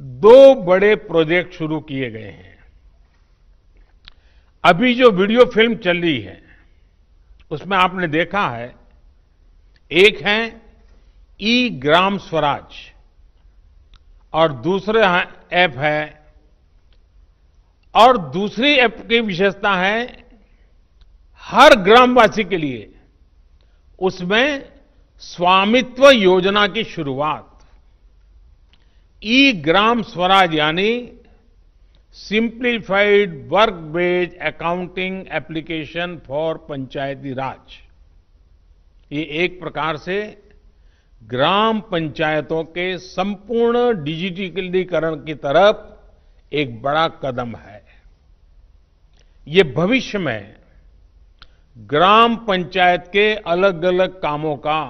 दो बड़े प्रोजेक्ट शुरू किए गए हैं अभी जो वीडियो फिल्म चल रही है उसमें आपने देखा है एक है ई ग्राम स्वराज और दूसरे ऐप है और दूसरी ऐप की विशेषता है हर ग्रामवासी के लिए उसमें स्वामित्व योजना की शुरुआत ई ग्राम स्वराज यानी simplified work based accounting application for Panchayati Raj ये एक प्रकार से ग्राम पंचायतों के संपूर्ण डिजिटलीकरण की तरफ एक बड़ा कदम है ये भविष्य में ग्राम पंचायत के अलग अलग कामों का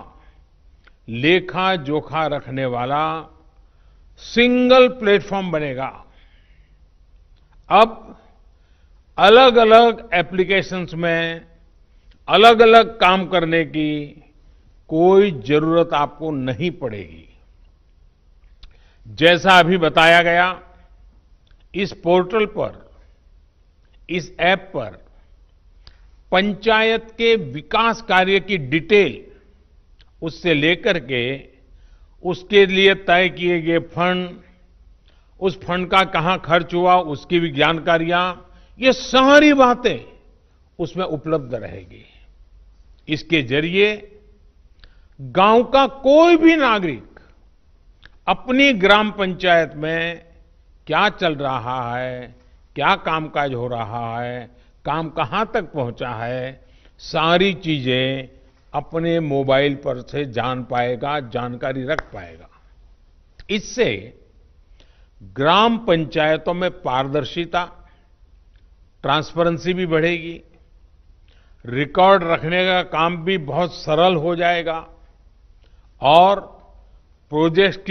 लेखा जोखा रखने वाला सिंगल प्लेटफॉर्म बनेगा अब अलग अलग एप्लीकेशंस में अलग अलग काम करने की कोई जरूरत आपको नहीं पड़ेगी जैसा अभी बताया गया इस पोर्टल पर इस ऐप पर पंचायत के विकास कार्य की डिटेल उससे लेकर के उसके लिए तय किए गए फंड उस फंड का कहां खर्च हुआ उसकी भी जानकारियां ये सारी बातें उसमें उपलब्ध रहेगी इसके जरिए गांव का कोई भी नागरिक अपनी ग्राम पंचायत में क्या चल रहा है क्या कामकाज हो रहा है काम कहां तक पहुंचा है सारी चीजें अपने मोबाइल पर से जान पाएगा जानकारी रख पाएगा इससे ग्राम पंचायतों में पारदर्शिता ट्रांसपेरेंसी भी बढ़ेगी रिकॉर्ड रखने का काम भी बहुत सरल हो जाएगा और प्रोजेक्ट की